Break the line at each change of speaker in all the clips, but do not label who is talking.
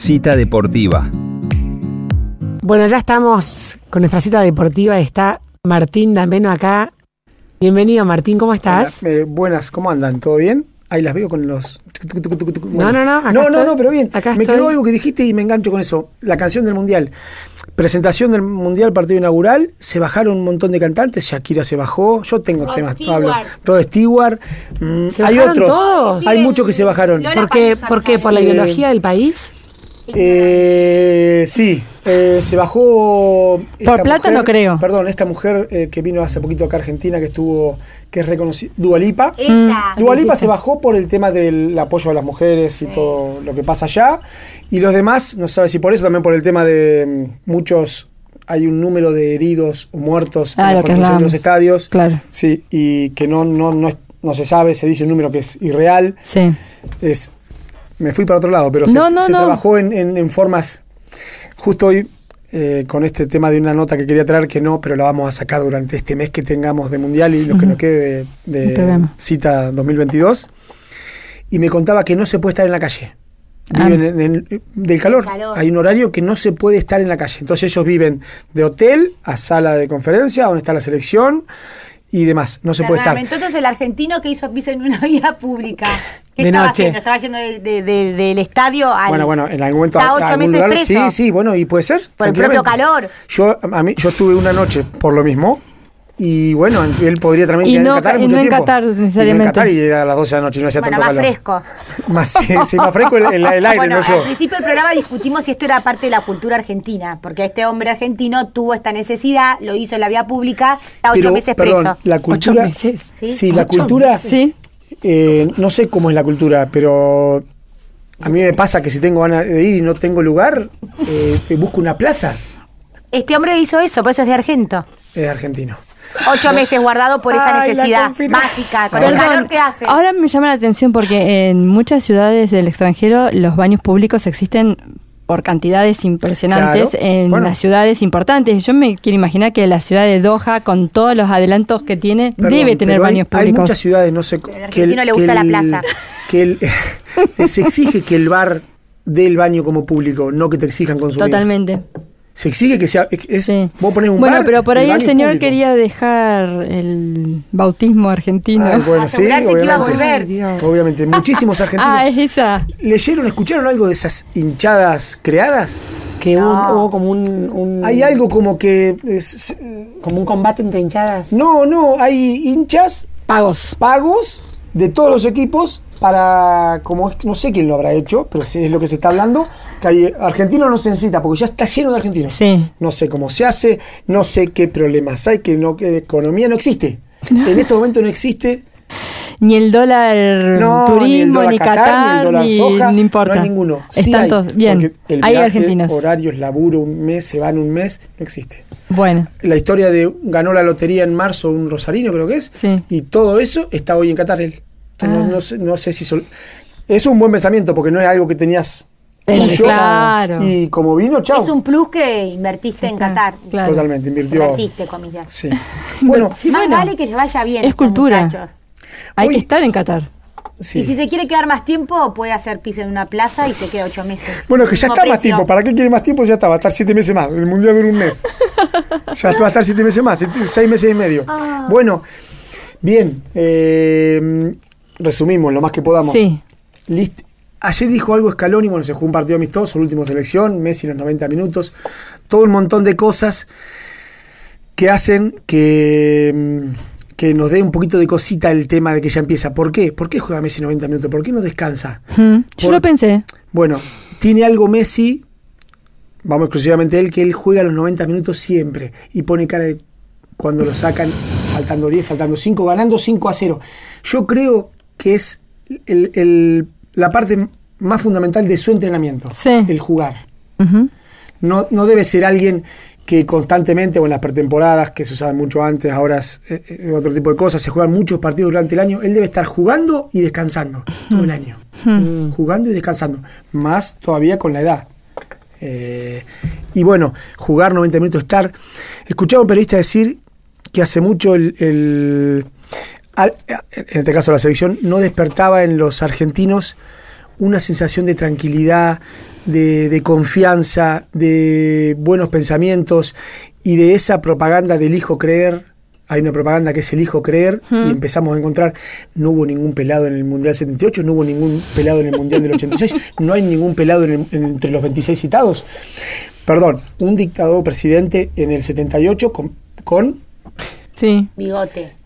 cita deportiva.
Bueno, ya estamos con nuestra cita deportiva. Está Martín Dameno acá. Bienvenido, Martín, ¿cómo estás?
Eh, buenas, ¿cómo andan? ¿Todo bien? Ahí las veo con los. No, no, no. no, no, no, pero
bien. Acá me quedó algo
que dijiste y me engancho con eso. La canción del Mundial. Presentación del Mundial, partido inaugural. Se bajaron un montón de cantantes. Shakira se bajó. Yo tengo temas. Stewart. Rod Stewart. Mm, hay otros. Hay muchos que se bajaron. ¿Por qué? ¿Por, qué? ¿Por la ideología
del país?
Eh, sí, eh, se bajó. Por plata no creo. Perdón, esta mujer eh, que vino hace poquito acá a Argentina, que estuvo, que es reconocida, Dualipa. Dualipa se bajó por el tema del apoyo a las mujeres y todo lo que pasa allá. Y los demás, no sabe si por eso, también por el tema de mm, muchos hay un número de heridos o muertos ah, en los estadios. Claro. Sí, y que no, no, no, se sabe, se dice un número que es irreal. Sí. Es me fui para otro lado, pero se, trabajó en, formas. Justo hoy, eh, con este tema de una nota que quería traer, que no, pero la vamos a sacar durante este mes que tengamos de Mundial y lo que nos quede de, cita 2022. Y me contaba que no se puede estar en la calle. Ah. del calor. Hay un horario que no se puede estar en la calle. Entonces ellos viven de hotel a sala de conferencia, donde está la selección y demás. No se puede estar.
Entonces, el argentino que hizo piso en una vía pública.
de noche. Estaba
yendo de, del estadio al. Bueno, bueno,
en algún momento. A, algún lugar, sí, sí, bueno, y puede ser. Por el propio calor. Yo, a mí, yo estuve una noche por lo mismo y bueno, él podría también ir a Catar en Qatar y no en Qatar, Y no a las 12 de la noche y no hacía tanto más calor. fresco.
Más, fresco. más fresco el, el, aire, no yo. Al principio del programa discutimos si esto era parte de la cultura argentina, porque este hombre argentino tuvo esta necesidad, lo hizo en la vía pública, está ocho Pero, meses perdón, preso. La cultura, Sí, la cultura. Sí.
Eh, no sé cómo es la cultura, pero a mí me pasa que si tengo ganas de ir y no tengo lugar, eh, busco una plaza.
Este hombre hizo eso, por eso es de Argento.
Es argentino
ocho meses guardado por esa necesidad básica, con el calor que hace.
Ahora me llama la atención porque en muchas ciudades del extranjero los baños públicos existen por cantidades impresionantes en las ciudades importantes. Yo me quiero imaginar que la ciudad de Doha, con todos los adelantos que tiene, debe tener baños públicos. Hay muchas
ciudades, no sé, que le gusta la plaza. se exige que el bar dé el baño como público, no que te exijan consumir. Totalmente se exige que sea. Vos ponés un bueno, pero por ahí el, señor
quería dejar el bautismo argentino. bueno, sí, obviamente, iba a volver. obviamente,
muchísimos ah, argentinos. ah, es esa. ¿Leyeron, escucharon algo de esas hinchadas creadas? Que hubo, como un, Hay algo como que. como un combate entre hinchadas. No, no, hay hinchas. Pagos. Pagos de todos los equipos para, como no sé quién lo habrá hecho, pero es lo que se está hablando, argentino no se necesita porque ya está lleno de argentinos. No sé cómo se hace, no sé qué problemas hay, que no economía no existe. En este momento no existe ni
el dólar turismo, ni, el ni ni el dólar soja, no importa. hay ninguno. Están todos bien. hay argentinos. Horarios,
laburo, un mes, se van un mes, no existe. Bueno. La historia de ganó la lotería en marzo un rosarino, creo que es. Y todo eso está hoy en Qatar ah. No, sé, si. Es un buen pensamiento porque no es algo que tenías
y claro.
como vino, chao. Es
un plus que invertiste en Qatar. Totalmente, invirtió. Invertiste, comillas. Sí. bueno, más vale que les vaya bien. Es cultura. Hay que estar
en Qatar. Sí. Y si
se quiere quedar más tiempo, puede hacer piso en una plaza y se queda ocho meses. Bueno, que ya está más tiempo.
¿Para qué quiere más tiempo? Ya está, va a estar siete meses más. El mundial dura un mes. ya va a estar siete meses más, seis meses y medio. Ah. Bueno, bien. Eh, resumimos lo más que podamos. Sí. List, Ayer dijo algo Scaloni, bueno, se jugó un partido amistoso, el último selección, Messi los 90 minutos, todo un montón de cosas que hacen que, mm, que nos dé un poquito de cosita el tema de que ya empieza. ¿Por qué? ¿Por qué juega Messi 90 minutos? ¿Por qué no descansa?
Hmm, yo lo pensé.
Bueno, tiene algo Messi, vamos exclusivamente él, que él juega los 90 minutos siempre y pone cara de cuando lo sacan faltando 10, faltando 5, ganando 5 a 0. Yo creo que es el la parte más fundamental de su entrenamiento, el jugar. no, no debe ser alguien que constantemente, o en las pretemporadas, que se usaban mucho antes, ahora es, eh, eh, otro tipo de cosas, se juegan muchos partidos durante el año, él debe estar jugando y descansando todo el año. Mm. Mm. Jugando y descansando, más todavía con la edad. Eh, y bueno, jugar 90 minutos, estar... Escuchaba a un periodista decir que hace mucho el, en este caso la selección, no despertaba en los argentinos una sensación de tranquilidad, de, confianza, de buenos pensamientos y de esa propaganda del hijo creer. Hay una propaganda que es el hijo creer y empezamos a encontrar, no hubo ningún pelado en el Mundial 78, no hubo ningún pelado en el Mundial del 86, no hay ningún pelado entre los 26 citados. Perdón, un dictador presidente en el 78 con...
sí. Bigote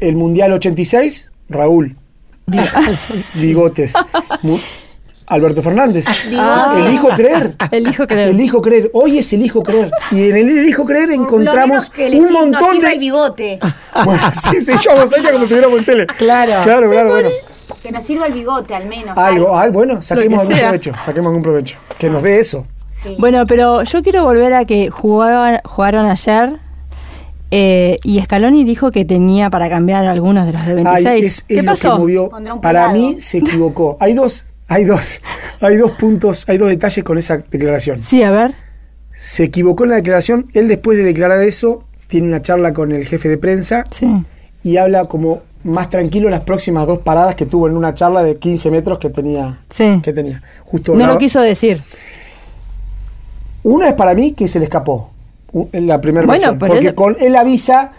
el Mundial 86, Raúl. Bigotes. Alberto Fernández. Ah. El Hijo creer. El Hijo creer. El Hijo creer. Hoy es el Hijo creer. Y en el Hijo creer encontramos un montón de. El
bigote. Bueno, sí, sí, yo vos
cuando tuviéramos en tele. Claro. Claro, claro, bueno.
Que nos sirva el bigote al menos. Algo, bueno,
saquemos algún provecho. Saquemos algún provecho. Que nos dé eso.
Bueno,
pero yo quiero volver a que jugaron ayer eh, y Scaloni dijo que tenía para cambiar algunos de los de 26. ¿Qué
Para mí se equivocó. Hay dos, hay dos, hay dos puntos, hay dos detalles con esa declaración. Sí, a ver. Se equivocó en la declaración. Él después de declarar eso tiene una charla con el jefe de prensa y habla como más tranquilo en las próximas dos paradas que tuvo en una charla de 15 metros que tenía. Que tenía. Justo no lo quiso decir. Una es para mí que se le escapó la primera versión pues porque con él avisa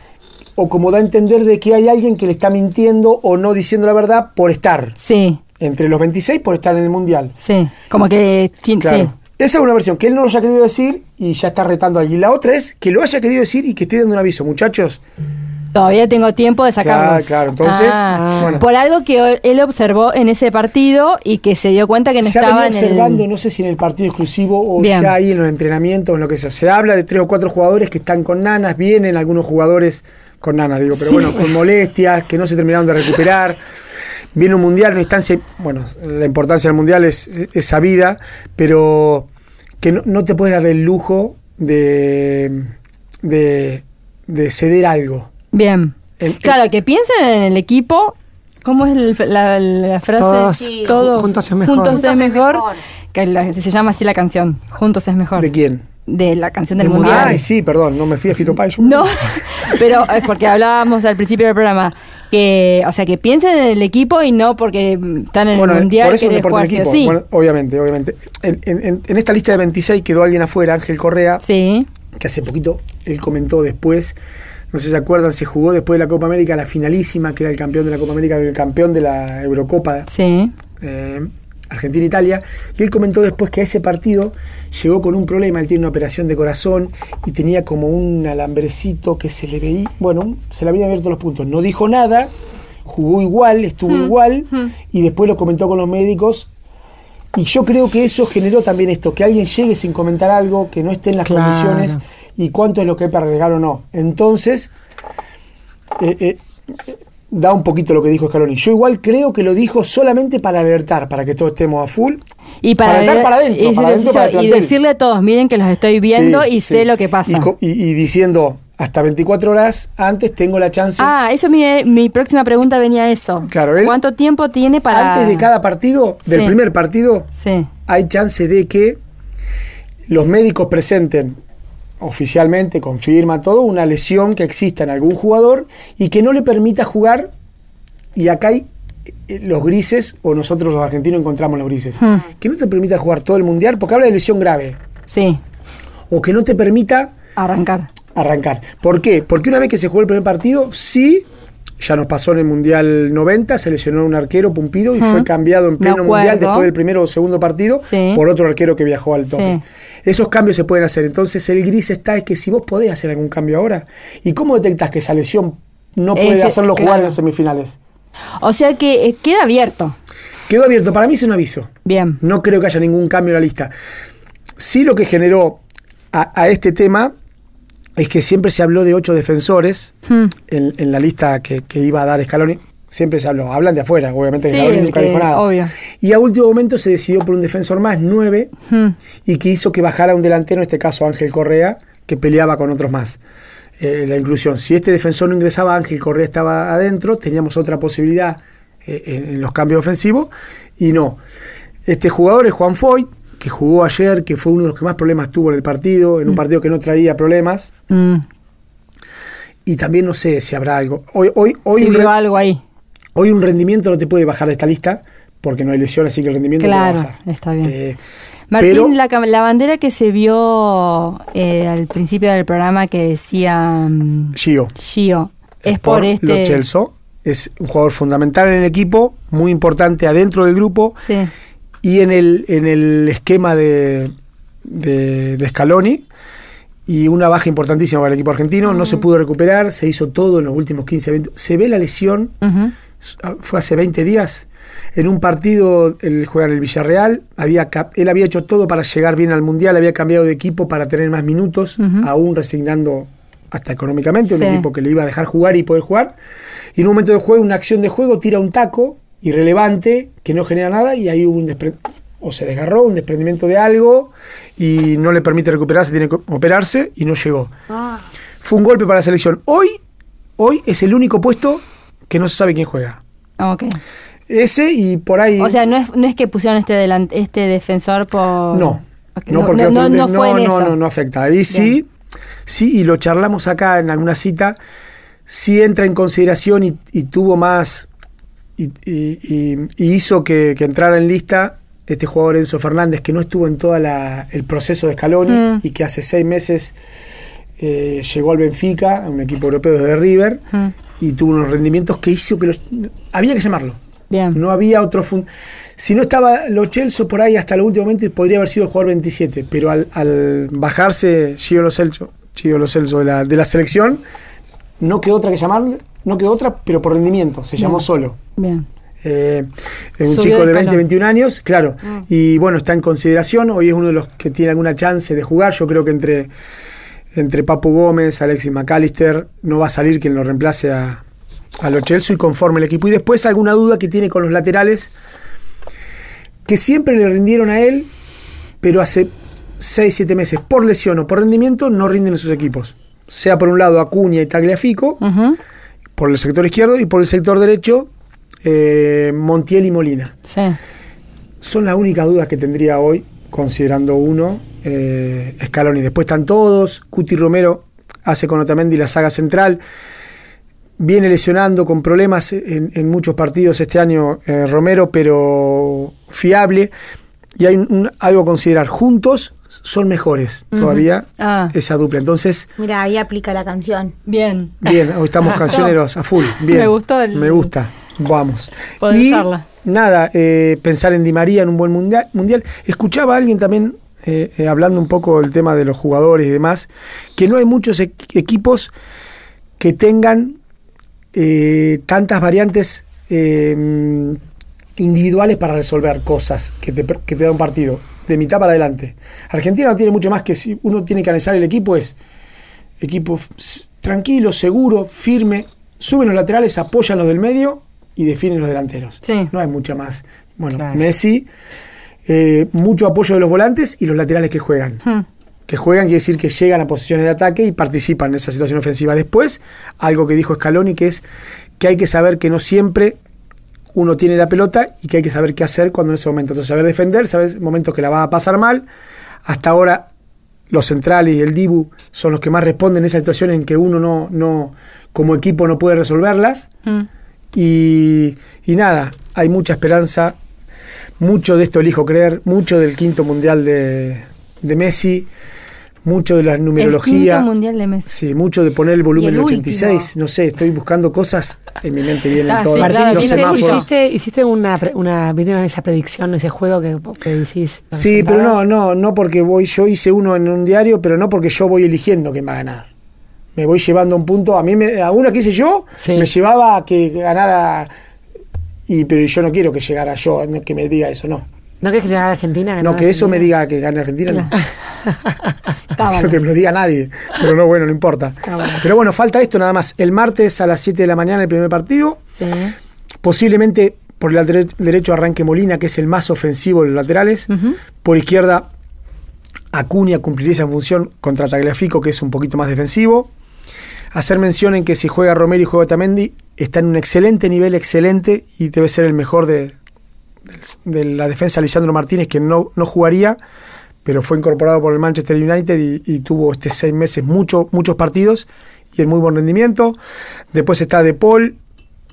o como da a entender de que hay alguien que le está mintiendo o no diciendo la verdad por estar. Sí. Entre los 26 por estar en el Mundial. Sí. Como que... Esa es una versión que él no lo haya querido decir y ya está retando allí. La otra es que lo haya querido decir y que esté dando un aviso. Muchachos,
Todavía tengo tiempo de sacarlos. Ah, claro, entonces. Ah. Ah, Por algo que él observó en ese partido y que se dio cuenta que no estaba en el...
no sé si en el partido exclusivo o ya ahí en los entrenamientos, en lo que sea. Se habla de tres o cuatro jugadores que están con nanas, vienen algunos jugadores con nanas, digo, pero bueno, con molestias, que no se terminaron de recuperar. Viene un mundial, una instancia. Bueno, la importancia del mundial es, sabida, pero que no, te puedes dar el lujo de, de ceder algo
Bien. claro, que piensen en el equipo. ¿Cómo es la, la, frase? Todos, juntos es mejor. Juntos es mejor. Que se llama así la canción. Juntos es mejor. ¿De quién? de la canción del mundial. Ay,
sí, perdón, no me fui a Fito No,
pero es porque hablábamos al principio del programa que, o sea, que piensen en el equipo y no porque están en el mundial. Por eso deporte equipo,
obviamente, obviamente. En, en, en, esta lista de 26 quedó alguien afuera, Ángel Correa, sí. que hace poquito él comentó después no sé si se acuerdan, se jugó después de la Copa América la finalísima, que era el campeón de la Copa América, el campeón de la Eurocopa. Sí. Eh, Argentina-Italia, y él comentó después que a ese partido llegó con un problema, él tiene una operación de corazón y tenía como un alambrecito que se le veía, bueno, se le habían abierto los puntos, no dijo nada, jugó igual, estuvo hmm. igual, hmm. y después lo comentó con los médicos y yo creo que eso generó también esto, que alguien llegue sin comentar algo, que no esté en las condiciones y cuánto es lo que hay para regar o no. Entonces, eh, eh, eh, da un poquito lo que dijo Scaloni. Yo igual creo que lo dijo solamente para alertar, para que todos estemos a full. Y para, y, decirle
a todos, miren que los estoy viendo y sé lo que pasa.
y diciendo, hasta 24 horas antes tengo la
chance. Ah, eso mi, próxima pregunta venía a eso. Claro, ¿eh? ¿cuánto tiempo tiene para antes de
cada partido, del primer partido? Sí. Hay chance de que los médicos presenten oficialmente, confirma todo, una lesión que exista en algún jugador y que no le permita jugar. Y acá hay eh, los grises, o nosotros los argentinos encontramos los grises, hmm. que no te permita jugar todo el mundial, porque habla de lesión grave. Sí. O que no te permita arrancar arrancar. ¿Por qué? Porque una vez que se jugó el primer partido, sí ya nos pasó en el Mundial 90, se lesionó un arquero, Pumpiro, y fue cambiado en pleno Mundial después del primero o segundo partido por otro arquero que viajó al toque. Esos cambios se pueden hacer. Entonces el gris está es que si vos podés hacer algún cambio ahora, ¿y cómo detectás que esa lesión no puede hacerlo jugar en las semifinales? O sea que eh, queda abierto. Quedó abierto. Para mí es un aviso. Bien. No creo que haya ningún cambio en la lista. Sí lo que generó a este tema es que siempre se habló de ocho defensores hmm. en, la lista que, iba a dar Scaloni. Siempre se habló, hablan de afuera, obviamente Y a último momento se decidió por un defensor más, nueve, hmm. y que hizo que bajara un delantero, en este caso Ángel Correa, que peleaba con otros más. Eh, la inclusión. Si este defensor no ingresaba, Ángel Correa estaba adentro, teníamos otra posibilidad eh, en, los cambios ofensivos, y no. Este jugador es Juan Foy, que jugó ayer, que fue uno de los que más problemas tuvo en el partido, en un mm. partido que no traía problemas. Mm. Y también no sé si habrá algo. Hoy, hoy, hoy si veo algo ahí. Hoy un rendimiento no te puede bajar de esta lista, porque no hay lesión, así que el rendimiento no va
está bien. Eh, Martín, la, bandera que se vio eh, al principio del programa que decía
mm, Gio. Es, por, este. Es un jugador fundamental en el equipo, muy importante adentro del grupo. Sí y en el, en el esquema de, de, Scaloni y una baja importantísima para el equipo argentino. No se pudo recuperar, se hizo todo en los últimos 15, 20. Se ve la lesión, ah, fue hace 20 días. En un partido, él juega en el Villarreal, había, él había hecho todo para llegar bien al Mundial, había cambiado de equipo para tener más minutos, aún resignando hasta económicamente, un equipo que le iba a dejar jugar y poder jugar. Y en un momento de juego, una acción de juego, tira un taco irrelevante que no genera nada y ahí hubo un desprendimiento o se desgarró, un desprendimiento de algo y no le permite recuperarse, tiene que operarse y no llegó. Ah. Fue un golpe para la selección. Hoy, hoy es el único puesto que no se sabe quién juega.
Ah, Ese y por ahí. O sea, no es, que pusieron este, delante este defensor por. No. No, porque no, no,
no, afecta. Ahí sí, sí, y lo charlamos acá en alguna cita. Sí entra en consideración y tuvo más y, hizo que, entrara en lista este jugador Enzo Fernández, que no estuvo en todo el proceso de Scaloni mm. y que hace seis meses eh, llegó al Benfica, a un equipo europeo de River, mm. y tuvo unos rendimientos que hizo que los, había que llamarlo. No había otro. si no estaba Lo por ahí hasta el último momento, podría haber sido el jugador 27. Pero al, bajarse Gio Lo Celso, de, la, de la selección, no quedó otra que llamarle no quedó otra, pero por rendimiento, se llamó solo. Bien. Eh, un chico de 20, 21 años, claro. Mm. Y bueno, está en consideración. Hoy es uno de los que tiene alguna chance de jugar. Yo creo que entre, entre Papu Gómez, Alexis McAllister, no va a salir quien lo reemplace a, a y conforme el equipo. Y después alguna duda que tiene con los laterales, que siempre le rindieron a él, pero hace 6, 7 meses, por lesión o por rendimiento, no rinden esos sus equipos. Sea por un lado Acuña y Tagliafico por el sector izquierdo y por el sector derecho eh, Montiel y Molina. Son las únicas dudas que tendría hoy, considerando uno, eh, Scaloni. Después están todos, Cuti Romero hace con Otamendi la saga central, viene lesionando con problemas en, muchos partidos este año eh, Romero, pero fiable. Y hay algo a considerar. Juntos son mejores todavía ah. esa dupla. Entonces.
Mira, ahí aplica la canción. Bien. Bien, hoy estamos cancioneros
a full. Bien. Me gustó el... Me gusta. Vamos. y nada, eh, pensar en Di María en un buen mundial. mundial. Escuchaba a alguien también eh, eh, hablando un poco del tema de los jugadores y demás, que no hay muchos e-, equipos que tengan tantas variantes individuales para resolver cosas que te, que te da un partido de mitad para adelante. Argentina no tiene mucho más que si uno tiene que analizar el equipo es equipo tranquilo, seguro, firme, suben los laterales, apoyan los del medio y definen los delanteros. No hay mucha más. Bueno, Messi, eh, mucho apoyo de los volantes y los laterales que juegan. Hmm. Que juegan quiere decir que llegan a posiciones de ataque y participan en esa situación ofensiva. Después, algo que dijo Scaloni, que es que hay que saber que no siempre uno tiene la pelota y que hay que saber qué hacer cuando en ese momento. Entonces, saber defender, saber momentos que la va a pasar mal. Hasta ahora, los centrales y el Dibu son los que más responden en esas situaciones en que uno no, no como equipo no puede resolverlas. Mm. Y, nada, hay mucha esperanza. Mucho de esto elijo creer, mucho del quinto mundial de, de Messi mucho de la numerología. mundial de Sí, mucho de poner el volumen en 86. No sé, estoy buscando cosas. En mi mente vienen ah, todos los
Hiciste, hiciste una, una, esa predicción, ese juego que, que Sí, pero no,
no, no porque voy, yo hice uno en un diario, pero no porque yo voy eligiendo quién va a ganar. Me voy llevando un punto. A mí, me, a que hice yo, me llevaba a que ganara. Y, pero yo no quiero que llegara yo, que me diga eso, no.
¿No que se gane Argentina? no, que eso me diga
que gane Argentina, no. que me lo diga nadie. Pero no, bueno, no importa. Pero bueno, falta esto nada más. El martes a las 7 de la mañana el primer partido. Sí. Posiblemente por el derecho arranque Molina, que es el más ofensivo de los laterales. Por izquierda, Acuña cumpliría esa función contra Tagliafico, que es un poquito más defensivo. Hacer mención en que si juega Romero y juega Tamendi, está en un excelente nivel, excelente, y debe ser el mejor de, de la defensa Lisandro Martínez, que no, jugaría, pero fue incorporado por el Manchester United y, tuvo este seis meses muchos partidos y en muy buen rendimiento. Después está De Paul,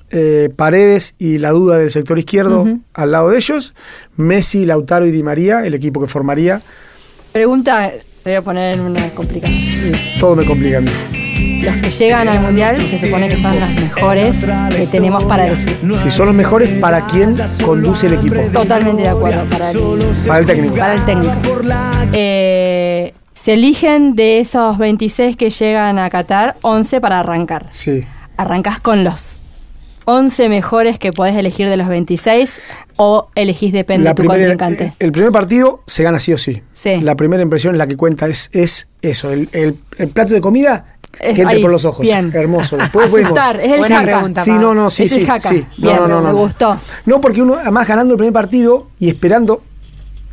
eh, Paredes y la duda del sector izquierdo al lado de ellos. Messi, Lautaro y Di María, el equipo que formaría.
Pregunta, te voy a poner una complicación.
todo me complica
los que llegan al mundial se supone que son los mejores que tenemos para decir. Si son los mejores,
¿para quién conduce el equipo? Totalmente de acuerdo, para el, técnico. Para el técnico.
Eh, se eligen de esos 26 que llegan a Qatar, 11 para arrancar. Sí. Arrancas con los 11 mejores que podés elegir de los 26 o elegís depende de tu primera, contrincante? Eh,
el primer partido se gana sí o sí. sí. La primera impresión, es la que cuenta, es, eso. El, el plato de comida Gente por los ojos. Hermoso. Después Asustar, es el pregunta. Sí, no, no, sí, me gustó. No, porque uno, además ganando el primer partido y esperando,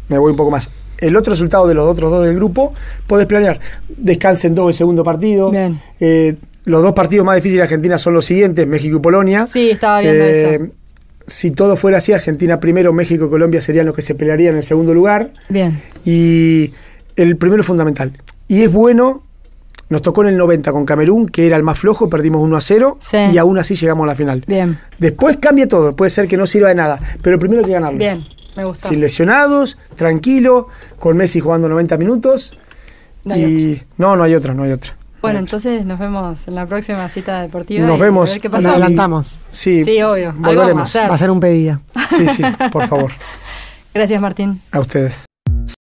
me voy un poco más, el otro resultado de los otros dos del grupo, puedes planear. Descansen dos el segundo partido. Bien. Eh, los dos partidos más difíciles de Argentina son los siguientes, México y Polonia. Sí, estaba viendo eh, Si todo fuera así, Argentina primero, México y Colombia serían los que se pelearían en el segundo lugar. Bien. Y el primero es fundamental. Y es bueno nos tocó en el 90 con Camerún, que era el más flojo, perdimos 1 a 0 y aún así llegamos a la final. Bien. Después cambia todo, puede ser que no sirva de nada, pero primero hay que ganarlo. Bien, me gusta. Sin lesionados, tranquilo, con Messi jugando 90 minutos. y no, no hay otra, no hay otra.
Bueno, entonces nos vemos en la próxima cita deportiva. Nos vemos. A ver qué pasa. adelantamos. Sí, obvio. Volveremos. Va a ser un pedido. Sí, sí, por favor. Gracias, Martín.
A ustedes.